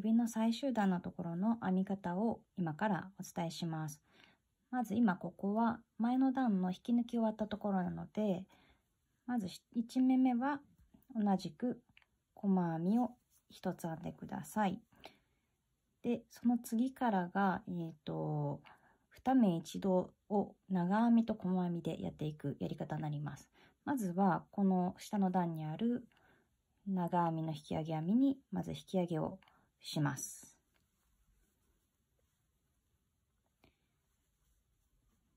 首の最終段のところの編み方を今からお伝えします。まず今ここは前の段の引き抜き終わったところなので、まず1目目は同じく細編みを1つ編んでください。で、その次からが、えっ、ー、と、2目一度を長編みと細編みでやっていくやり方になります。まずはこの下の段にある長編みの引き上げ編みにまず引き上げをします。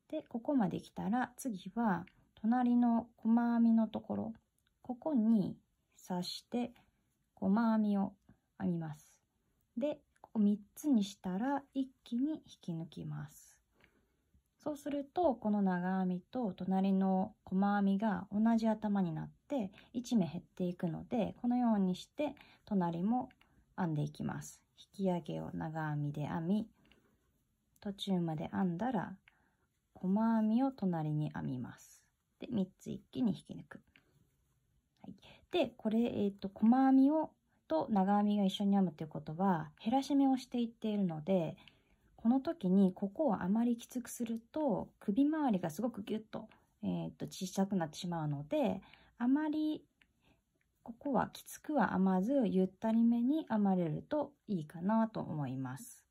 で、ここまで来たら次は隣の細編みのところ、ここに刺して細編みを編みます。で、ここ3つにしたら一気に引き抜きます。そうすると、この長編みと隣の細編みが同じ頭になって1目減っていくので、このようにして隣も編んでいきます引き上げを長編みで編み途中まで編んだら細編みを隣に編みますで3つ一気に引き抜く、はい、でこれ、えーと、細編みをと長編みが一緒に編むということは減らし目をしていっているのでこの時にここをあまりきつくすると首周りがすごくギュッと,、えーと小さくなってしまうのであまりここはきつくは甘ずゆったりめに編まれるといいかなと思います。